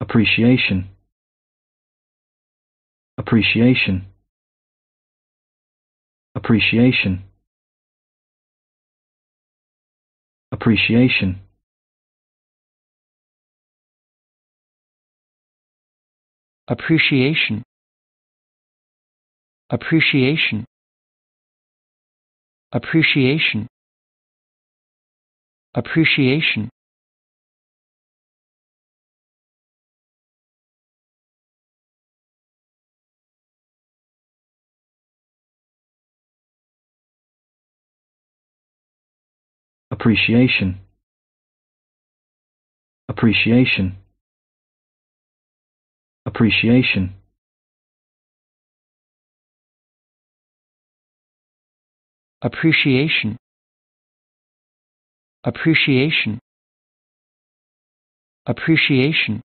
appreciation appreciation appreciation appreciation appreciation appreciation appreciation appreciation appreciation appreciation appreciation appreciation appreciation appreciation